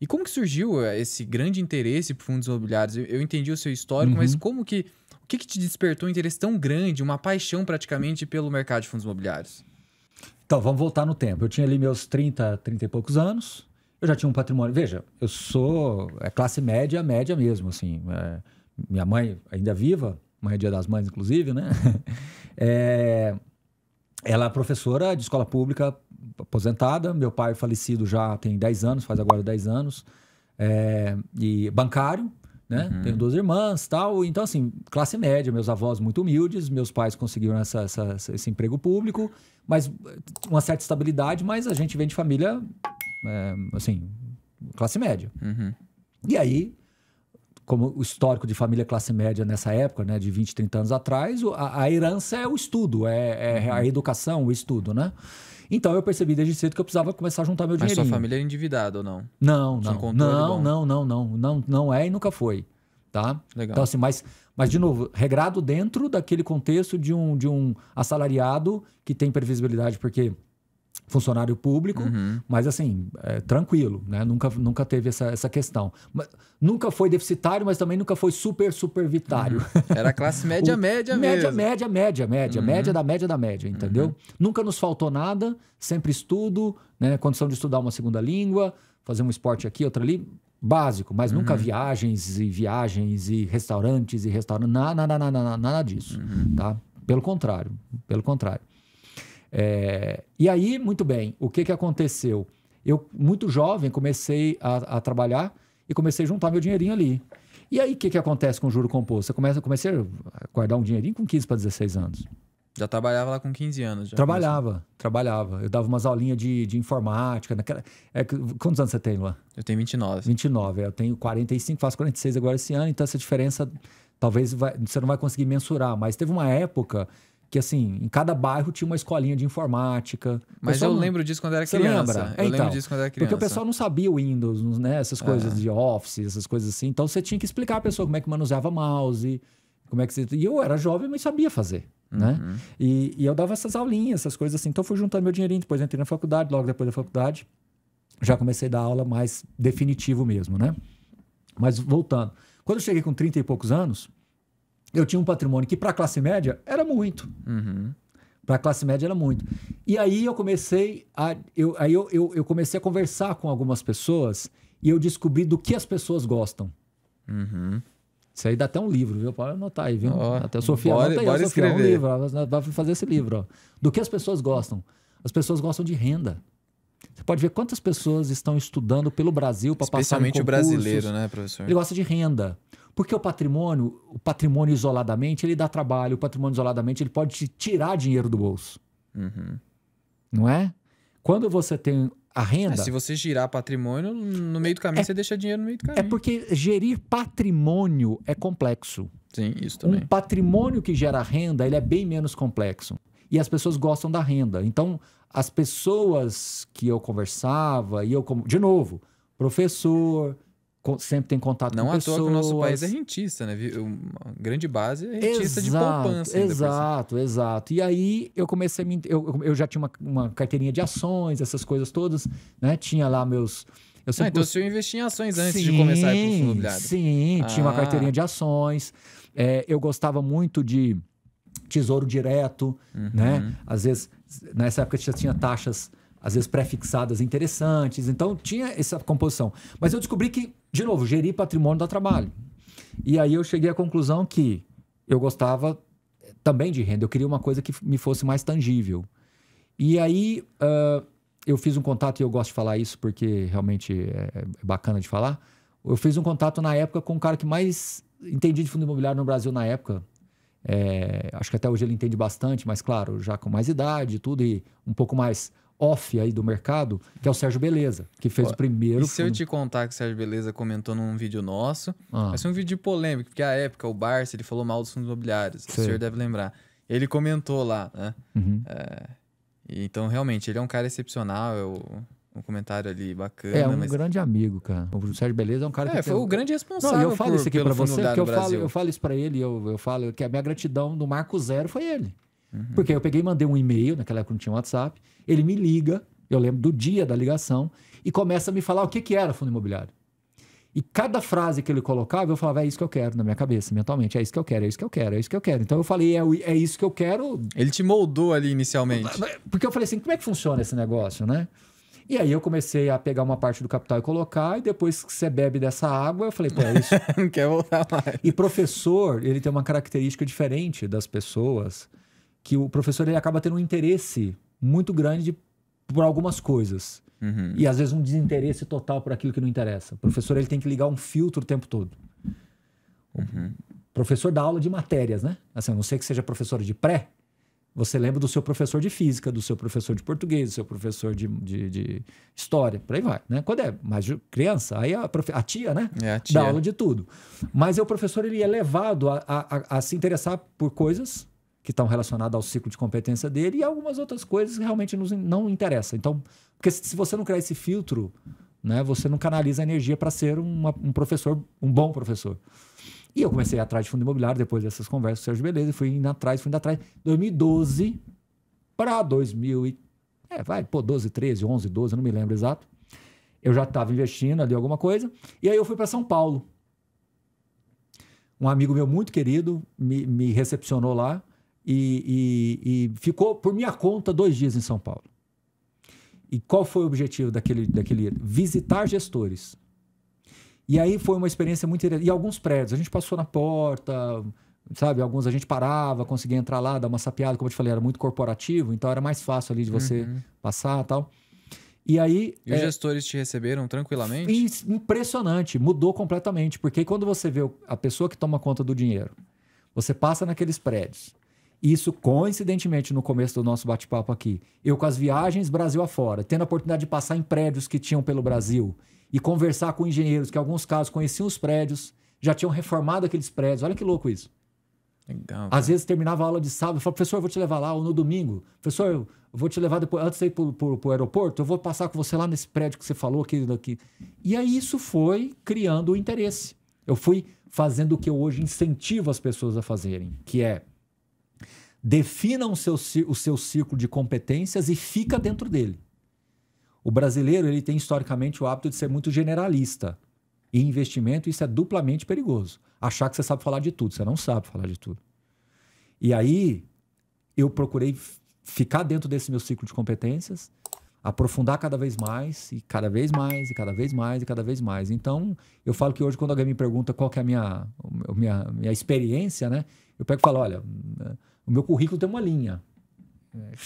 E como que surgiu eh, esse grande interesse por fundos imobiliários? Eu entendi o seu histórico, uhum. mas como que o que, que, te despertou um interesse tão grande, uma paixão praticamente pelo mercado de fundos imobiliários? Então, vamos voltar no tempo. Eu tinha ali meus 30, 30 e poucos anos. Eu já tinha um patrimônio. Veja, eu sou é classe média, média mesmo, assim. É, minha mãe ainda é viva, mãe é Dia das Mães, inclusive, né? é, ela é professora de escola pública aposentada, meu pai é falecido já tem 10 anos, faz agora 10 anos, é, e bancário, né? Uhum. Tenho duas irmãs tal. Então, assim, classe média, meus avós muito humildes, meus pais conseguiram essa, essa, esse emprego público, mas uma certa estabilidade, mas a gente vem de família, é, assim, classe média. Uhum. E aí, como o histórico de família classe média nessa época, né, de 20, 30 anos atrás, a, a herança é o estudo, é, é, uhum. a educação, o estudo, né? Então eu percebi desde cedo que eu precisava começar a juntar meu dinheiro. Mas sua família é endividada ou não? Não, não. Não, não, não, não, não, não é e nunca foi, tá? Legal. Então assim, mas, mas de novo, regrado dentro daquele contexto de um, de um assalariado que tem previsibilidade, porque funcionário público, uhum. mas assim, é, tranquilo, né? Nunca, nunca teve essa, essa questão. Mas, nunca foi deficitário, mas também nunca foi super, super vitário. Uhum. Era classe média, o, média, média, mesmo. média, média, média, uhum. média da média da média, entendeu? Uhum. Nunca nos faltou nada, sempre estudo, né? Condição de estudar uma segunda língua, fazer um esporte aqui, outra ali, básico, mas uhum. nunca viagens e viagens e restaurantes e restaurantes, nada, nada, nada, nada, nada disso, uhum. tá? Pelo contrário, pelo contrário. É, e aí, muito bem, o que, que aconteceu? Eu, muito jovem, comecei a, a trabalhar e comecei a juntar meu dinheirinho ali. E aí, o que, que acontece com o juro composto? começa, eu comecei a guardar um dinheirinho com 15 para 16 anos. Já trabalhava lá com 15 anos? trabalhava, trabalhava. Eu dava umas aulinhas de, de informática. Naquela... É, quantos anos você tem, lá? Eu tenho 29. 29, é, eu tenho 45, faço 46 agora esse ano, então essa diferença talvez vai, você não vai conseguir mensurar. Mas teve uma época que assim, em cada bairro tinha uma escolinha de informática. Mas eu não... lembro disso quando era criança. Você lembra? Eu é, então, lembro disso quando era criança. Porque o pessoal não sabia Windows, né? Essas é. coisas é. de Office, essas coisas assim. Então você tinha que explicar à pessoa como é que manuseava mouse, como é que você... E eu era jovem, mas sabia fazer, né? uhum. né? E, e eu dava essas aulinhas, essas coisas assim. Então eu fui juntando meu dinheirinho, depois entrei na faculdade, logo depois da faculdade já comecei a dar aula mais definitivo mesmo, né? Mas voltando. Quando eu cheguei com 30 e poucos anos, eu tinha um patrimônio que para a classe média era muito. Uhum. Para a classe média era muito. E aí eu comecei a, eu, aí eu, eu, eu, comecei a conversar com algumas pessoas e eu descobri do que as pessoas gostam. Uhum. Isso aí dá até um livro, viu? Pode anotar aí, viu? Oh, até a Sofia bora, anota aí, bora Sofia, escrever. um livro. vai fazer esse livro, ó. Do que as pessoas gostam. As pessoas gostam de renda. Você pode ver quantas pessoas estão estudando pelo Brasil para passar em concursos. Especialmente o brasileiro, né, professor? Ele gosta de renda. Porque o patrimônio, o patrimônio isoladamente, ele dá trabalho, o patrimônio isoladamente, ele pode te tirar dinheiro do bolso. Uhum. Não é? Quando você tem a renda. É, se você girar patrimônio, no meio do caminho é, você deixa dinheiro no meio do é caminho. É porque gerir patrimônio é complexo. Sim, isso também. Um patrimônio que gera renda, ele é bem menos complexo. E as pessoas gostam da renda. Então, as pessoas que eu conversava, e eu, como de novo, professor, sempre tem contato não com pessoas. Não à toa que o nosso país é rentista, né? Uma grande base é rentista exato, de poupança. Exato, exato. E aí eu comecei a me... Eu, eu já tinha uma, uma carteirinha de ações, essas coisas todas, né? Tinha lá meus... Eu ah, sempre... ah, então eu investia em ações antes sim, de começar a ir para o imobiliário. Sim, ah. tinha uma ah. carteirinha de ações. É, eu gostava muito de tesouro direto, uhum. né? Às vezes, nessa época já tinha taxas às vezes prefixadas interessantes. Então tinha essa composição. Mas eu descobri que, de novo, gerir patrimônio dá trabalho. E aí eu cheguei à conclusão que eu gostava eh, também de renda. Eu queria uma coisa que me fosse mais tangível. E aí uh, eu fiz um contato, e eu gosto de falar isso porque realmente é, é bacana de falar. Eu fiz um contato na época com um cara que mais entendia de fundo imobiliário no Brasil na época, é, acho que até hoje ele entende bastante, mas claro, já com mais idade, tudo e um pouco mais off aí do mercado, que é o Sérgio Beleza, que fez Ó, o primeiro. E se filme. eu te contar que o Sérgio Beleza comentou num vídeo nosso, ah. vai ser um vídeo polêmico, porque a época o Barça ele falou mal dos fundos imobiliários, o senhor deve lembrar. Ele comentou lá, né? Uhum. É, então, realmente, ele é um cara excepcional, eu é um comentário ali bacana. É um mas... grande amigo, cara. O Sérgio Beleza é um cara é, que. É, foi tem... o grande responsável. Não, eu falo por, isso aqui pra você, porque eu falo, eu falo isso pra ele, eu, eu falo que a minha gratidão do Marco Zero foi ele. Uhum. Porque eu peguei mandei um e-mail, naquela época não tinha WhatsApp, ele me liga, eu lembro do dia da ligação, e começa a me falar o que, que era fundo imobiliário. E cada frase que ele colocava, eu falava, é isso que eu quero na minha cabeça, mentalmente, é isso que eu quero, é isso que eu quero, é isso que eu quero. Então eu falei, é, é isso que eu quero. Ele te moldou ali inicialmente. Porque eu falei assim, como é que funciona esse negócio, né? E aí eu comecei a pegar uma parte do capital e colocar, e depois que você bebe dessa água, eu falei, pô, é isso. Não quer voltar mais. E professor, ele tem uma característica diferente das pessoas que o professor ele acaba tendo um interesse muito grande por algumas coisas. Uhum. E às vezes um desinteresse total por aquilo que não interessa. O professor ele tem que ligar um filtro o tempo todo. Uhum. O professor dá aula de matérias, né? Assim, a não ser que seja professor de pré, você lembra do seu professor de física, do seu professor de português, do seu professor de, de, de história, por aí vai, né? Quando é mais criança, aí a, a tia, né? É a tia. Dá aula de tudo. Mas é o professor, ele é levado a, a, a se interessar por coisas que estão relacionadas ao ciclo de competência dele e algumas outras coisas que realmente nos, não interessam. Então, porque se, se você não criar esse filtro, né, você não canaliza a energia para ser uma, um professor, um bom professor. E eu comecei atrás de fundo imobiliário depois dessas conversas com o Sérgio Beleza, fui indo atrás, fui indo atrás. 2012 para 2000 e, é, vai, pô, 12, 13, 11, 12, não me lembro exato. Eu já estava investindo ali alguma coisa. E aí eu fui para São Paulo. Um amigo meu muito querido me, me recepcionou lá e, e, e ficou por minha conta dois dias em São Paulo. E qual foi o objetivo daquele, daquele visitar gestores? E aí foi uma experiência muito interessante. E alguns prédios, a gente passou na porta, sabe? Alguns a gente parava, conseguia entrar lá, dar uma sapiada, como eu te falei, era muito corporativo, então era mais fácil ali de você uhum. passar tal. E aí. E os é, gestores te receberam tranquilamente? Impressionante, mudou completamente. Porque quando você vê a pessoa que toma conta do dinheiro, você passa naqueles prédios, isso, coincidentemente, no começo do nosso bate-papo aqui. Eu com as viagens Brasil afora, tendo a oportunidade de passar em prédios que tinham pelo Brasil e conversar com engenheiros que, em alguns casos, conheciam os prédios, já tinham reformado aqueles prédios. Olha que louco isso. Legal, Às vezes terminava a aula de sábado, e falava, professor, eu vou te levar lá, ou no domingo, professor, eu vou te levar depois, antes de ir para o aeroporto, eu vou passar com você lá nesse prédio que você falou, aqui, E aí isso foi criando o interesse. Eu fui fazendo o que eu hoje incentivo as pessoas a fazerem, que é defina o seu, o seu círculo de competências e fica dentro dele. O brasileiro ele tem historicamente o hábito de ser muito generalista. E investimento, isso é duplamente perigoso. Achar que você sabe falar de tudo, você não sabe falar de tudo. E aí, eu procurei ficar dentro desse meu ciclo de competências, aprofundar cada vez mais, e cada vez mais, e cada vez mais, e cada vez mais. Então, eu falo que hoje, quando alguém me pergunta qual que é a minha, minha, minha experiência, né? Eu pego e falo, olha, o meu currículo tem uma linha.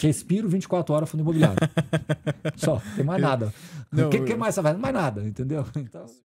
Respiro 24 horas fundo imobiliário. Só, tem mais nada. o que, eu... que mais você faz? Mais nada, entendeu? Então...